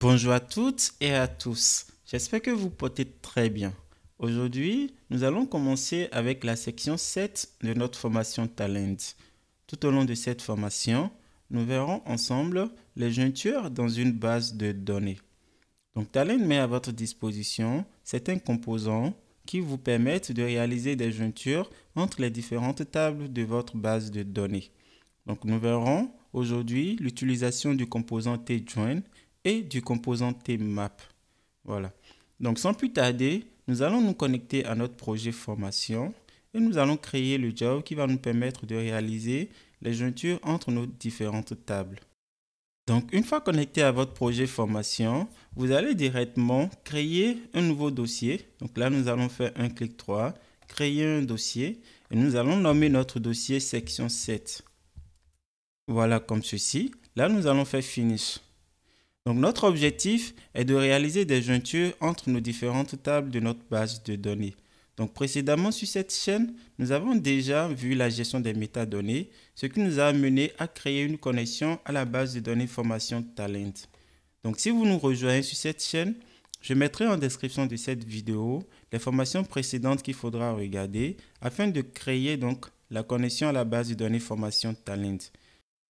Bonjour à toutes et à tous. J'espère que vous portez très bien. Aujourd'hui, nous allons commencer avec la section 7 de notre formation Talent. Tout au long de cette formation, nous verrons ensemble les jointures dans une base de données. Donc Talent met à votre disposition certains composants qui vous permettent de réaliser des jointures entre les différentes tables de votre base de données. nous verrons aujourd'hui l'utilisation du composant T-Join, et du composant TMAP. Voilà. Donc sans plus tarder, nous allons nous connecter à notre projet formation et nous allons créer le job qui va nous permettre de réaliser les jointures entre nos différentes tables. Donc une fois connecté à votre projet formation, vous allez directement créer un nouveau dossier. Donc là, nous allons faire un clic droit, créer un dossier et nous allons nommer notre dossier section 7. Voilà comme ceci. Là, nous allons faire finish. Donc notre objectif est de réaliser des jointures entre nos différentes tables de notre base de données. Donc précédemment sur cette chaîne, nous avons déjà vu la gestion des métadonnées, ce qui nous a amené à créer une connexion à la base de données formation talent. Donc si vous nous rejoignez sur cette chaîne, je mettrai en description de cette vidéo les formations précédentes qu'il faudra regarder afin de créer donc la connexion à la base de données formation talent.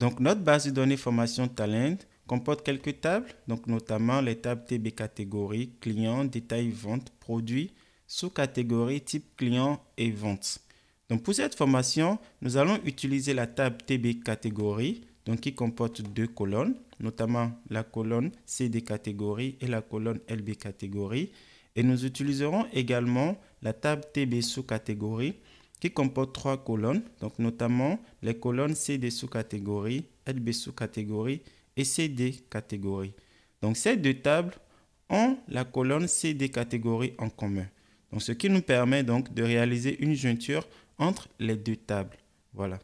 Donc notre base de données formation talent comporte quelques tables, donc notamment les tables TB catégorie, client, détail, vente, produit, sous-catégorie, type client et vente. Donc pour cette formation, nous allons utiliser la table TB catégorie, donc qui comporte deux colonnes, notamment la colonne CD catégorie et la colonne LB catégorie. Et nous utiliserons également la table TB sous-catégorie qui comporte trois colonnes, donc notamment les colonnes CD sous-catégorie, LB sous-catégorie et CD catégories. Donc ces deux tables ont la colonne CD catégories en commun. Donc ce qui nous permet donc de réaliser une jointure entre les deux tables. Voilà.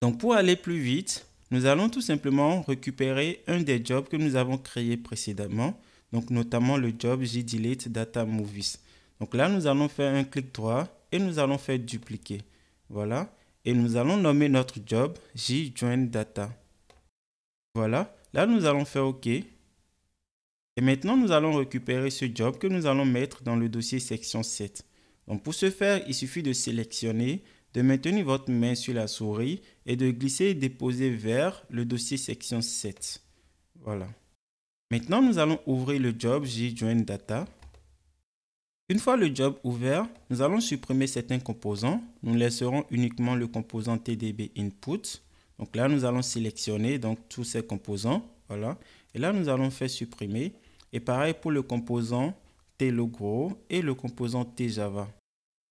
Donc pour aller plus vite, nous allons tout simplement récupérer un des jobs que nous avons créé précédemment, donc notamment le job JDelete Data Movies. Donc là, nous allons faire un clic droit et nous allons faire dupliquer. Voilà. Et nous allons nommer notre job JJoinData. Data. Voilà. Là, nous allons faire OK. Et maintenant, nous allons récupérer ce job que nous allons mettre dans le dossier section 7. Donc, pour ce faire, il suffit de sélectionner, de maintenir votre main sur la souris et de glisser et déposer vers le dossier section 7. Voilà. Maintenant, nous allons ouvrir le job Join Data. Une fois le job ouvert, nous allons supprimer certains composants. Nous laisserons uniquement le composant TDB Input. Donc là, nous allons sélectionner donc, tous ces composants. Voilà. Et là, nous allons faire supprimer. Et pareil pour le composant t et le composant Tjava.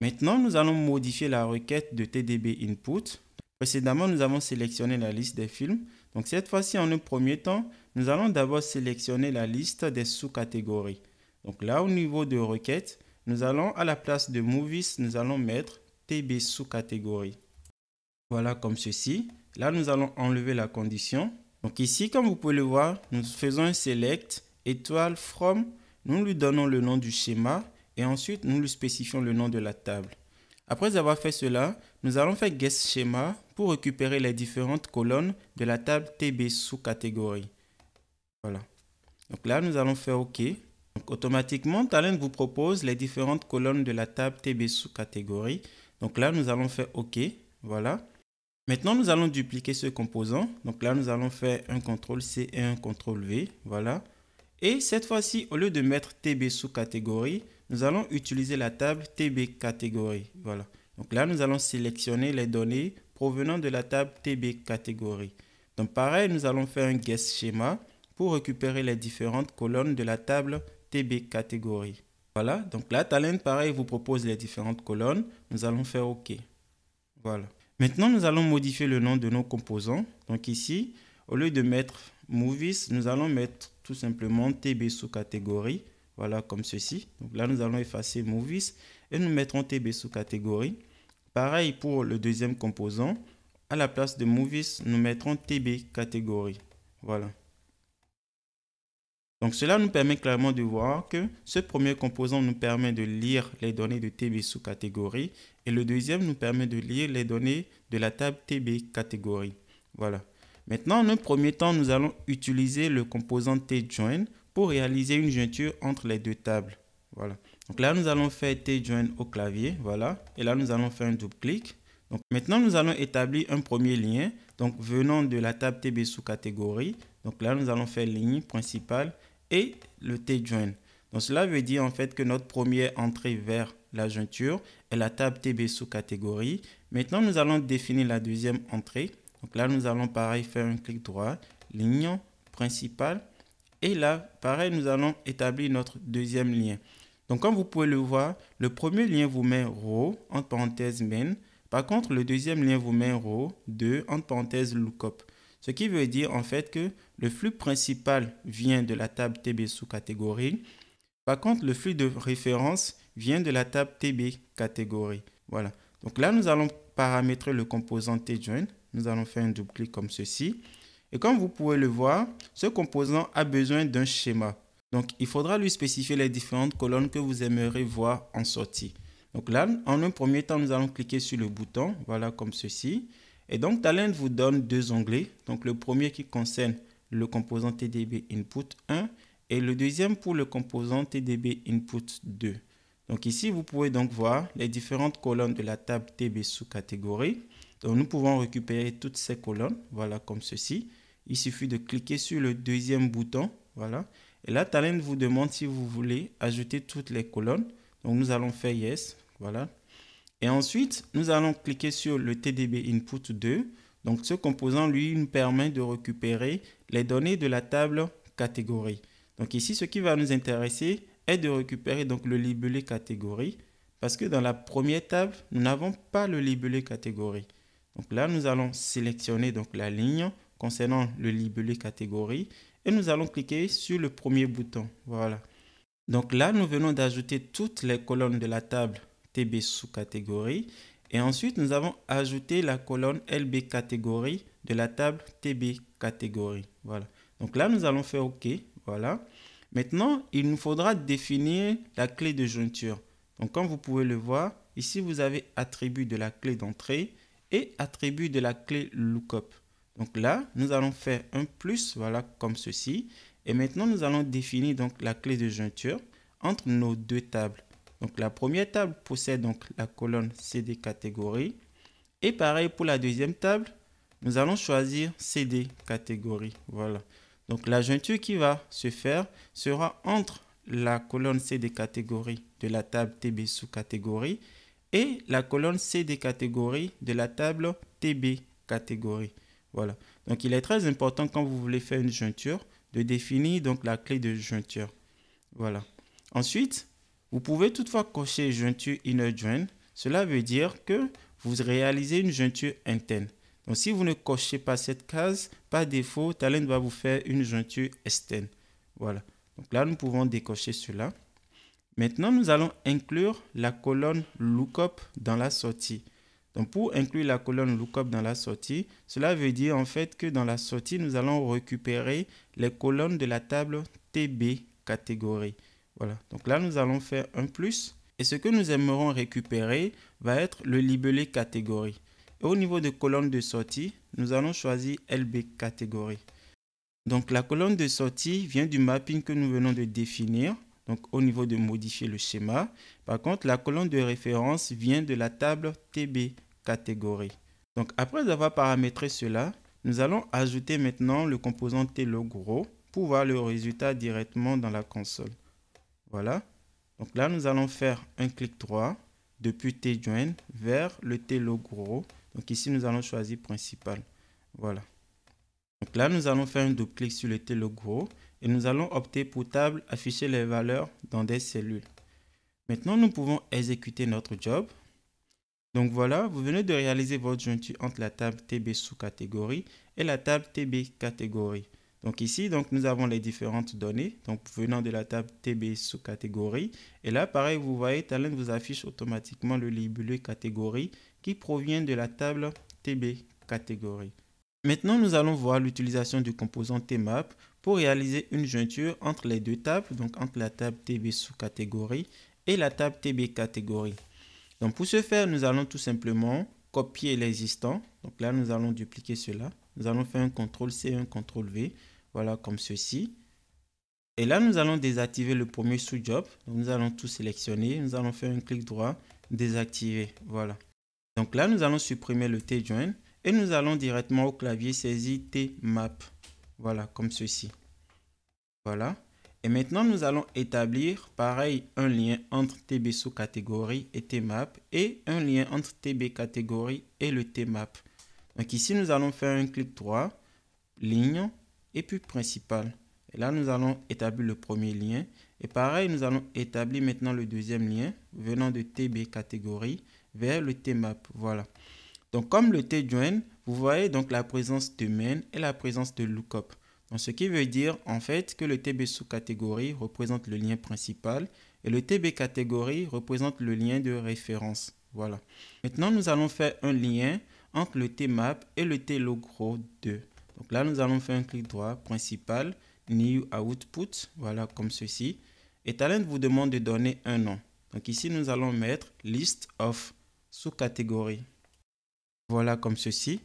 Maintenant, nous allons modifier la requête de TDB Input. Précédemment, nous avons sélectionné la liste des films. Donc cette fois-ci, en un premier temps, nous allons d'abord sélectionner la liste des sous-catégories. Donc là, au niveau de requête, nous allons à la place de Movies, nous allons mettre TB sous catégories Voilà comme ceci. Là, nous allons enlever la condition. Donc ici, comme vous pouvez le voir, nous faisons un select étoile from. Nous lui donnons le nom du schéma et ensuite nous lui spécifions le nom de la table. Après avoir fait cela, nous allons faire guest schéma pour récupérer les différentes colonnes de la table TB sous catégorie. Voilà. Donc là, nous allons faire OK. Donc automatiquement, Talent vous propose les différentes colonnes de la table TB sous catégorie. Donc là, nous allons faire OK. Voilà. Maintenant, nous allons dupliquer ce composant. Donc là, nous allons faire un CTRL C et un CTRL V. Voilà. Et cette fois-ci, au lieu de mettre TB sous catégorie, nous allons utiliser la table TB catégorie. Voilà. Donc là, nous allons sélectionner les données provenant de la table TB catégorie. Donc pareil, nous allons faire un Guess schéma pour récupérer les différentes colonnes de la table TB catégorie. Voilà, donc là, Talent, pareil, vous propose les différentes colonnes. Nous allons faire OK. Voilà. Maintenant, nous allons modifier le nom de nos composants. Donc ici, au lieu de mettre movies, nous allons mettre tout simplement TB sous catégorie. Voilà, comme ceci. Donc là, nous allons effacer movies et nous mettrons TB sous catégorie. Pareil pour le deuxième composant. À la place de movies, nous mettrons TB catégorie. Voilà. Donc cela nous permet clairement de voir que ce premier composant nous permet de lire les données de TB sous catégorie et le deuxième nous permet de lire les données de la table TB catégorie. Voilà. Maintenant, en un premier temps, nous allons utiliser le composant T Join pour réaliser une jointure entre les deux tables. Voilà. Donc là, nous allons faire T Join au clavier. Voilà. Et là, nous allons faire un double clic. Donc maintenant, nous allons établir un premier lien. Donc venant de la table TB sous catégorie. Donc là, nous allons faire ligne principale et le t join Donc cela veut dire en fait que notre première entrée vers la jointure est la table TB sous catégorie. Maintenant, nous allons définir la deuxième entrée. Donc là, nous allons pareil faire un clic droit, ligne principale. Et là, pareil, nous allons établir notre deuxième lien. Donc comme vous pouvez le voir, le premier lien vous met row, entre parenthèses main. Par contre, le deuxième lien vous met row 2, entre parenthèses lookup. Ce qui veut dire en fait que le flux principal vient de la table TB sous catégorie. Par contre, le flux de référence vient de la table TB catégorie. Voilà. Donc là, nous allons paramétrer le composant T-Join. Nous allons faire un double clic comme ceci. Et comme vous pouvez le voir, ce composant a besoin d'un schéma. Donc, il faudra lui spécifier les différentes colonnes que vous aimerez voir en sortie. Donc là, en un premier temps, nous allons cliquer sur le bouton, voilà comme ceci. Et donc Talent vous donne deux onglets. Donc le premier qui concerne le composant TDB Input 1 et le deuxième pour le composant TDB Input 2. Donc ici, vous pouvez donc voir les différentes colonnes de la table TB sous catégorie. Donc nous pouvons récupérer toutes ces colonnes, voilà comme ceci. Il suffit de cliquer sur le deuxième bouton, voilà. Et là, Talend vous demande si vous voulez ajouter toutes les colonnes. Donc nous allons faire Yes, voilà. Et ensuite, nous allons cliquer sur le TDB Input 2. Donc ce composant, lui, nous permet de récupérer les données de la table catégorie. Donc ici, ce qui va nous intéresser est de récupérer donc le libellé catégorie parce que dans la première table, nous n'avons pas le libellé catégorie. Donc là, nous allons sélectionner donc la ligne concernant le libellé catégorie et nous allons cliquer sur le premier bouton. Voilà. Donc là, nous venons d'ajouter toutes les colonnes de la table TB sous-catégorie. Et ensuite, nous avons ajouté la colonne LB catégorie de la table TB catégorie. Voilà. Donc là, nous allons faire OK. Voilà. Maintenant, il nous faudra définir la clé de jointure. Donc comme vous pouvez le voir, ici vous avez attribut de la clé d'entrée et attribut de la clé lookup. Donc là, nous allons faire un plus, voilà, comme ceci. Et maintenant, nous allons définir donc la clé de jointure entre nos deux tables. Donc la première table possède donc la colonne CD catégorie. Et pareil pour la deuxième table, nous allons choisir CD catégorie. Voilà. Donc la jointure qui va se faire sera entre la colonne CD catégorie de la table TB sous catégorie et la colonne CD catégorie de la table TB catégorie. Voilà. Donc il est très important quand vous voulez faire une jointure de définir donc la clé de jointure. Voilà. Ensuite, vous pouvez toutefois cocher jointure inner join. Cela veut dire que vous réalisez une jointure interne. Donc si vous ne cochez pas cette case, par défaut, Talent va vous faire une jointure externe. Voilà. Donc là, nous pouvons décocher cela. Maintenant, nous allons inclure la colonne lookup dans la sortie. Donc pour inclure la colonne lookup dans la sortie, cela veut dire en fait que dans la sortie, nous allons récupérer les colonnes de la table TB catégorie donc là nous allons faire un plus et ce que nous aimerons récupérer va être le libellé catégorie. au niveau de colonne de sortie, nous allons choisir LB catégorie. Donc la colonne de sortie vient du mapping que nous venons de définir, donc au niveau de modifier le schéma. Par contre, la colonne de référence vient de la table TB catégorie. Donc après avoir paramétré cela, nous allons ajouter maintenant le composant TLogRow pour voir le résultat directement dans la console. Voilà. Donc là, nous allons faire un clic droit depuis T-Join vers le T-Logo. Donc ici, nous allons choisir principal. Voilà. Donc là, nous allons faire un double clic sur le T-Logo et nous allons opter pour table afficher les valeurs dans des cellules. Maintenant, nous pouvons exécuter notre job. Donc voilà, vous venez de réaliser votre jointure entre la table TB sous catégorie et la table TB catégorie. Donc ici, donc, nous avons les différentes données, donc venant de la table TB sous catégorie. Et là, pareil, vous voyez, Talent vous affiche automatiquement le libellé catégorie qui provient de la table TB catégorie. Maintenant, nous allons voir l'utilisation du composant TMAP pour réaliser une jointure entre les deux tables, donc entre la table TB sous catégorie et la table TB catégorie. Donc pour ce faire, nous allons tout simplement copier l'existant. Donc là, nous allons dupliquer cela. Nous allons faire un CTRL C, un CTRL V voilà, comme ceci. Et là, nous allons désactiver le premier sous-job. Nous allons tout sélectionner. Nous allons faire un clic droit, désactiver. Voilà. Donc là, nous allons supprimer le T-join et nous allons directement au clavier saisir T-map. Voilà, comme ceci. Voilà. Et maintenant, nous allons établir, pareil, un lien entre TB sous catégorie et T-Map. et un lien entre TB catégorie et le T-Map. Donc ici, nous allons faire un clic droit, ligne, et puis principal. Et là, nous allons établir le premier lien. Et pareil, nous allons établir maintenant le deuxième lien venant de TB catégorie vers le TMAP. Voilà. Donc, comme le TJoin, vous voyez donc la présence de main et la présence de lookup. Donc, ce qui veut dire en fait que le TB sous-catégorie représente le lien principal et le TB catégorie représente le lien de référence. Voilà. Maintenant, nous allons faire un lien entre le TMAP et le logro 2 donc là, nous allons faire un clic droit principal, New Output, voilà comme ceci. Et Talent vous demande de donner un nom. Donc ici, nous allons mettre List of sous-catégorie. Voilà comme ceci.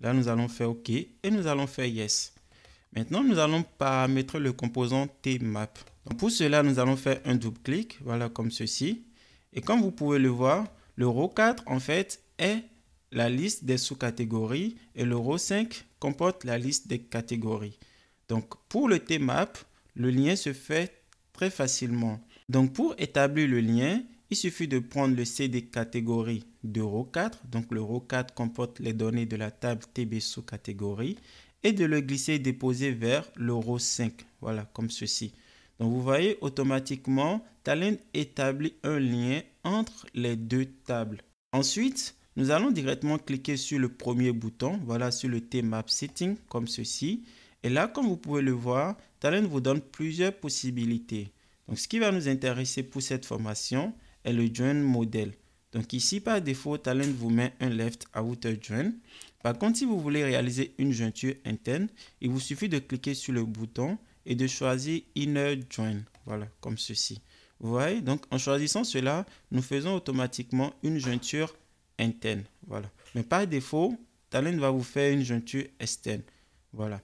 Là, nous allons faire OK et nous allons faire Yes. Maintenant, nous allons paramétrer le composant TMap. Donc pour cela, nous allons faire un double clic, voilà comme ceci. Et comme vous pouvez le voir, le row 4, en fait, est la liste des sous-catégories et le row 5 comporte la liste des catégories. Donc pour le map le lien se fait très facilement. Donc pour établir le lien, il suffit de prendre le CD catégorie de row 4. Donc le row 4 comporte les données de la table TB sous-catégorie et de le glisser déposé déposer vers le row 5. Voilà, comme ceci. Donc vous voyez automatiquement, talent établit un lien entre les deux tables. Ensuite, nous allons directement cliquer sur le premier bouton, voilà sur le thème Map Setting, comme ceci. Et là, comme vous pouvez le voir, Talent vous donne plusieurs possibilités. Donc, ce qui va nous intéresser pour cette formation est le Join Model. Donc ici, par défaut, Talent vous met un Left Outer Join. Par contre, si vous voulez réaliser une jointure interne, il vous suffit de cliquer sur le bouton et de choisir Inner Join. Voilà, comme ceci. Vous voyez, donc en choisissant cela, nous faisons automatiquement une jointure voilà. Mais par défaut, Talent va vous faire une jointure externe. Voilà.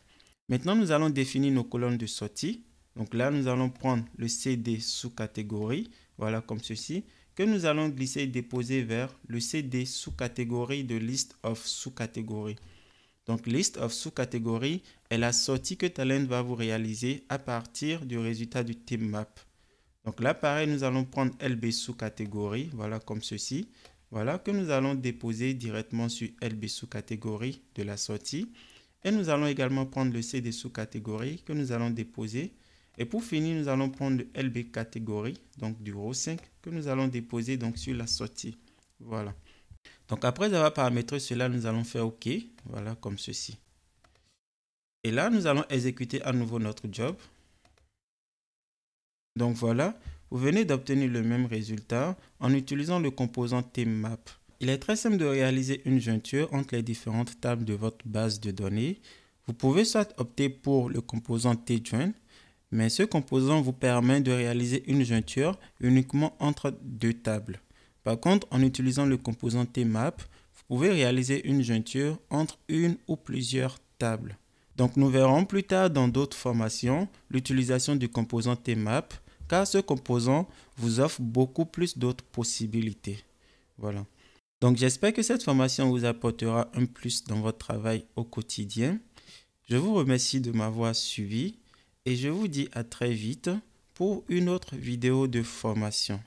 Maintenant, nous allons définir nos colonnes de sortie. Donc là, nous allons prendre le CD sous catégorie, voilà comme ceci, que nous allons glisser et déposer vers le CD sous catégorie de list of sous catégorie. Donc list of sous catégorie est la sortie que Talent va vous réaliser à partir du résultat du theme map. Donc là, pareil, nous allons prendre LB sous catégorie, voilà comme ceci. Voilà que nous allons déposer directement sur LB sous-catégorie de la sortie. Et nous allons également prendre le CD sous-catégorie que nous allons déposer. Et pour finir, nous allons prendre le LB catégorie, donc du row 5, que nous allons déposer donc sur la sortie. Voilà. Donc après avoir paramétré cela, nous allons faire OK. Voilà, comme ceci. Et là, nous allons exécuter à nouveau notre job. Donc voilà, vous venez d'obtenir le même résultat en utilisant le composant tmap. Il est très simple de réaliser une jointure entre les différentes tables de votre base de données. Vous pouvez soit opter pour le composant TJoin, mais ce composant vous permet de réaliser une jointure uniquement entre deux tables. Par contre, en utilisant le composant TMAP, vous pouvez réaliser une jointure entre une ou plusieurs tables. Donc nous verrons plus tard dans d'autres formations l'utilisation du composant TMAP car ce composant vous offre beaucoup plus d'autres possibilités. Voilà. Donc j'espère que cette formation vous apportera un plus dans votre travail au quotidien. Je vous remercie de m'avoir suivi et je vous dis à très vite pour une autre vidéo de formation.